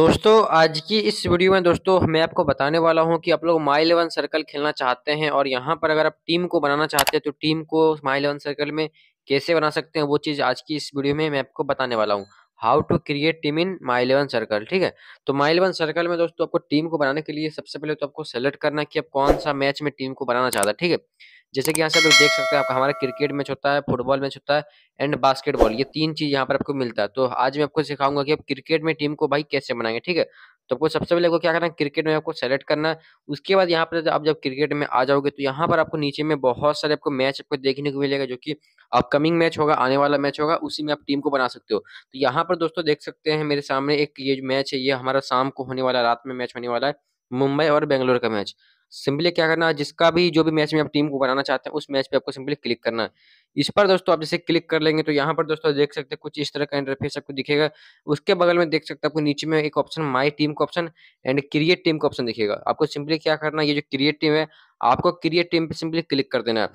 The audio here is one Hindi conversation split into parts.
दोस्तों आज की इस वीडियो में दोस्तों मैं आपको बताने वाला हूं कि आप लोग माई इलेवन सर्कल खेलना चाहते हैं और यहां पर अगर आप टीम को बनाना चाहते हैं तो टीम को माई इलेवन सर्कल में कैसे बना सकते हैं वो चीज़ आज की इस वीडियो में मैं आपको बताने वाला हूं how to create team in My Eleven Circle ठीक है तो माई इलेवन सर्कल में दोस्तों आपको टीम को बनाने के लिए सबसे पहले तो आपको सेलेक्ट करना कि आप कौन सा मैच में टीम को बनाना चाहता है ठीक है जैसे कि यहाँ से आप देख सकते हैं आपका हमारा क्रिकेट मैच होता है फुटबॉल मैच होता है एंड बास्केटबॉल ये तीन चीज़ यहाँ पर आपको मिलता है तो आज मैं आपको सिखाऊंगा कि आप क्रिकेट में टीम को भाई कैसे बनाएंगे ठीक है तो आपको सबसे पहले आपको क्या करना है क्रिकेट में आपको सेलेक्ट करना है उसके बाद यहाँ पर आप जब क्रिकेट में आ जाओगे तो यहाँ पर आपको नीचे में बहुत सारे आपको मैच आपको देखने को मिलेगा जो कि अपकमिंग मैच होगा आने वाला मैच होगा उसी में आप टीम को बना सकते हो तो यहाँ पर दोस्तों देख सकते हैं मेरे सामने एक ये मैच है ये हमारा शाम को होने वाला रात में मैच होने वाला है मुंबई और बेंगलोर का मैच सिंपली क्या करना है जिसका भी जो भी मैच में आप टीम को बनाना चाहते हैं उस मैच पे आपको सिंपली क्लिक करना है इस पर दोस्तों आप जैसे क्लिक कर लेंगे तो यहाँ पर दोस्तों देख सकते हैं कुछ इस तरह का इंटरफेस आपको दिखेगा उसके बगल में देख सकते हैं आपको नीचे में एक ऑप्शन माई टीम का ऑप्शन एंड क्रिएट टीम का ऑप्शन दिखेगा आपको सिंपली क्या करना है ये जो क्रिएट टीम है आपको क्रिएट टीम पर सिंपली क्लिक कर देना है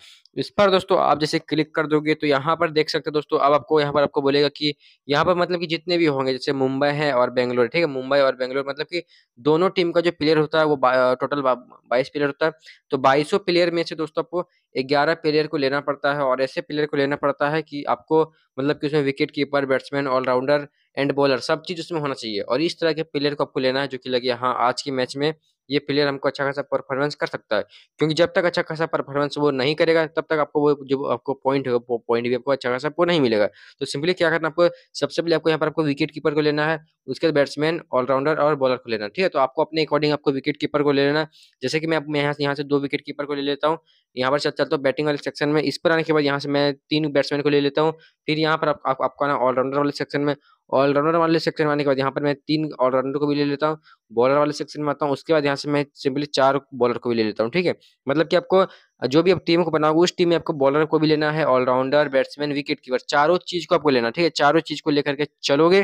इस पर दोस्तों आप जैसे क्लिक कर दोगे तो यहाँ पर देख सकते हैं दोस्तों अब आपको यहाँ पर आपको बोलेगा कि यहाँ पर मतलब कि जितने भी होंगे जैसे मुंबई है और बेंगलोर ठीक है मुंबई और बेंगलोर मतलब कि दोनों टीम का जो प्लेयर होता है वो टोटल बाईस बाईस प्लेयर होता है तो बाईसों प्लेयर में से दोस्तों आपको ग्यारह प्लेयर को लेना पड़ता है और ऐसे प्लेयर को लेना पड़ता है कि आपको मतलब कि उसमें wicket keeper batsman allrounder and bowler सब चीज़ उसमें होना चाहिए और इस तरह के प्लेयर को आपको लेना है जो कि लगे हाँ आज के मैच में ये प्लेयर हमको अच्छा खासा परफॉर्मेंस कर सकता है क्योंकि जब तक अच्छा खासा परफॉर्मेंस वो नहीं करेगा तब तक आपको वो जो आपको पॉइंट होगा वो पॉइंट भी आपको अच्छा खासा वो नहीं मिलेगा तो सिंपली क्या करना आपको सबसे पहले आपको यहाँ पर आपको विकेट कीपर को लेना है उसके बाद बैट्समैन ऑलराउंडर और बॉलर को लेना ठीक है तो आपको अपने अकॉर्डिंग आपको विकेट कीपर को ले लेना जैसे कि मैं यहाँ यहाँ से दो विकेट कीपर को ले लेता हूँ यहाँ पर चलता हूँ बैटिंग वाले सेक्शन में इस पर आने के बाद यहाँ से मैं तीन बैट्समैन को ले लेता हूँ फिर यहाँ पर आपको आना ऑलराउंडर वाले सेक्शन में ऑलराउंडर वाले सेक्शन में आने के बाद यहाँ पर मैं तीन ऑलराउंडर को भी ले लेता हूँ बॉलर वाले सेक्शन में आता हूँ उसके बाद यहाँ से मैं सिंपली चार बॉलर को भी ले लेता हूँ ठीक है मतलब कि आपको जो भी आप टीम को बनाओगे उस टीम में आपको बॉलर को भी लेना है ऑलराउंडर बैट्समैन विकेट कीपर चारों चीज को आपको लेना ठीक है चारों चीज को लेकर के चलोगे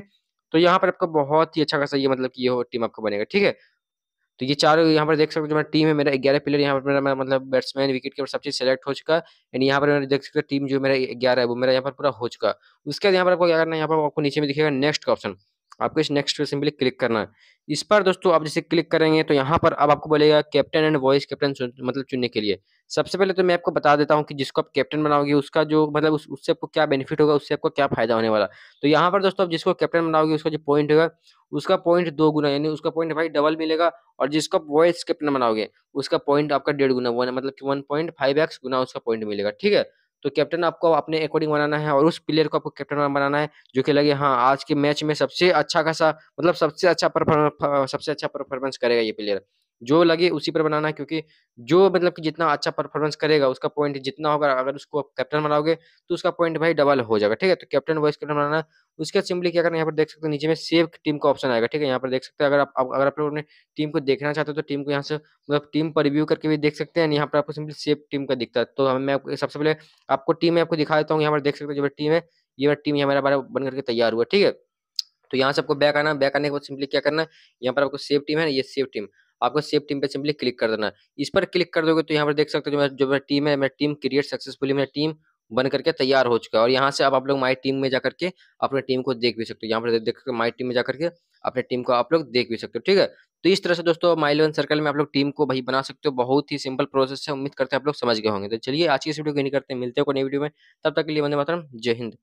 तो यहाँ पर आपका बहुत ही अच्छा खासा ये मतलब कि ये हो टीम आपको बनेगा ठीक है तो ये चार यहाँ पर देख सकते हो जो मेरा टीम है मेरा ग्यारह प्लेयर यहाँ पर मेरा, मतलब बैट्समैन विकेट कीपर सब चीज सेलेक्ट हो चुका एंड यहाँ पर मेरा देख सकते हो टीम जो मेरा ग्यारह है वो मेरा यहाँ पर पूरा हो चुका उसके बाद यहाँ पर आपको क्या करना है यहाँ पर आपको नीचे में दिखेगा नेक्स्ट का ऑप्शन आपको इस नेक्स्ट पे सिंपली क्लिक करना है इस पर दोस्तों आप जैसे क्लिक करेंगे तो यहाँ पर अब आपको बोलेगा कैप्टन एंड वॉइस कैप्टन मतलब चुनने के लिए सबसे पहले तो मैं आपको बता देता हूँ कि जिसको आप कैप्टन बनाओगे उसका जो मतलब उस, उससे आपको क्या बेनिफिट होगा उससे आपको क्या फायदा होने वाला तो यहाँ पर दोस्तों आप जिसको कैप्टन बनाओगे उसका जो पॉइंट होगा उसका पॉइंट दो गुना यानी उसका पॉइंट भाई डबल मिलेगा और जिसको आप वॉइस कैप्टन बनाओगे उसका पॉइंट आपका डेढ़ गुना वन मतलब वन पॉइंट फाइव एक्स गुना उसका पॉइंट मिलेगा ठीक है तो कैप्टन आपको अपने अकॉर्डिंग बनाना है और उस प्लेयर को आपको कैप्टन बनाना है जो कि लगे हाँ आज के मैच में सबसे अच्छा खासा मतलब सबसे अच्छा परफॉर्मेंस सबसे अच्छा परफॉर्मेंस करेगा ये प्लेयर जो लगे उसी पर बनाना है क्योंकि जो मतलब कि जितना अच्छा परफॉर्मेंस करेगा उसका पॉइंट जितना होगा अगर उसको आप कैप्टन बनाओगे तो उसका पॉइंट भाई डबल हो जाएगा ठीक है तो कैप्टन वाइस कैप्टन बनाना उसके बाद सिंपली क्या करना यहाँ पर देख सकते हो नीचे में सेव टीम का ऑप्शन आएगा ठीक है यहाँ पर देख सकते हैं अगर आप अगर आप लोग अपने टीम को देखना चाहते हो तो टीम को यहाँ से मतलब टीम पर रिव्यू करके भी देख सकते हैं यहाँ पर आपको सिंपली सेव टीम का दिखता है तो मैं आपको सबसे पहले आपको टीम में आपको दिखा देता हूँ यहाँ पर देख सकते हो जो टीम है ये मेरा टीम हमारा बन करके तैयार हुआ ठीक है तो यहाँ से आपको बैक आना बैक आने के बाद सिंपली क्या करना है यहाँ पर आपको सेव टीम है ये सेव टीम आपको सेव टीम पे सिंपली क्लिक कर देना है इस पर क्लिक कर दोगे तो यहाँ पर देख सकते हो जो मेरा जो टीम है मेरा टीम क्रिएट सक्सेसफुली मेरा टीम बन करके तैयार हो चुका है और यहाँ से आप आप लोग माई टीम में जाकर के अपने टीम को देख भी सकते हो यहाँ पर देख माई टीम में जाकर के अपने टीम को आप लोग देख भी सकते हो ठीक है तो इस तरह से दोस्तों माई इलेवन सर्कल में आप लोग टीम को भाई बना सकते हो बहुत ही सिंपल प्रोसेस है उम्मीद करते हैं आप लोग समझ गए होंगे तो चलिए आज की इस वीडियो को नहीं करते मिलते हो नई वीडियो में तब तक के लिए बंदे मातरम जय हिंद